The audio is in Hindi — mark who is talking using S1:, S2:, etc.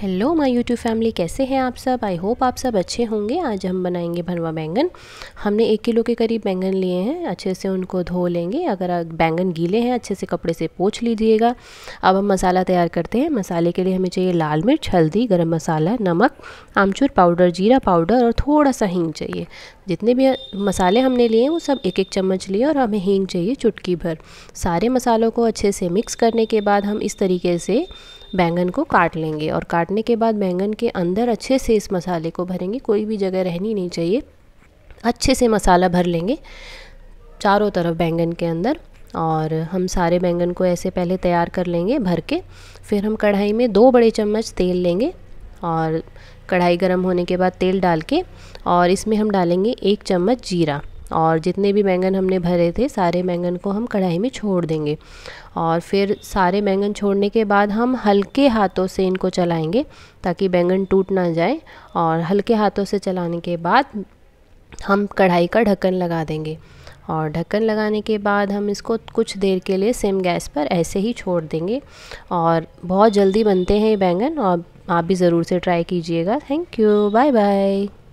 S1: हेलो माय यूट्यूब फैमिली कैसे हैं आप सब आई होप आप सब अच्छे होंगे आज हम बनाएंगे भरवा बैंगन हमने एक किलो के करीब बैंगन लिए हैं अच्छे से उनको धो लेंगे अगर बैंगन गीले हैं अच्छे से कपड़े से पोछ लीजिएगा अब हम मसाला तैयार करते हैं मसाले के लिए हमें चाहिए लाल मिर्च हल्दी गर्म मसाला नमक आमचूर पाउडर जीरा पाउडर और थोड़ा सा हींग चाहिए जितने भी मसाले हमने लिए हैं वो सब एक एक चम्मच लिए और हमें हींग चाहिए चुटकी भर सारे मसालों को अच्छे से मिक्स करने के बाद हम इस तरीके से बैंगन को काट लेंगे और काटने के बाद बैंगन के अंदर अच्छे से इस मसाले को भरेंगे कोई भी जगह रहनी नहीं चाहिए अच्छे से मसाला भर लेंगे चारों तरफ बैंगन के अंदर और हम सारे बैंगन को ऐसे पहले तैयार कर लेंगे भर के फिर हम कढ़ाई में दो बड़े चम्मच तेल लेंगे और कढ़ाई गर्म होने के बाद तेल डाल के और इसमें हम डालेंगे एक चम्मच जीरा और जितने भी बैंगन हमने भरे थे सारे बैंगन को हम कढ़ाई में छोड़ देंगे और फिर सारे बैंगन छोड़ने के बाद हम हल्के हाथों से इनको चलाएंगे ताकि बैंगन टूट ना जाए और हल्के हाथों से चलाने के बाद हम कढ़ाई का ढक्कन लगा देंगे और ढक्कन लगाने के बाद हम इसको कुछ देर के लिए सेम गैस पर ऐसे ही छोड़ देंगे और बहुत जल्दी बनते हैं ये बैंगन और आप भी ज़रूर से ट्राई कीजिएगा थैंक यू बाय बाय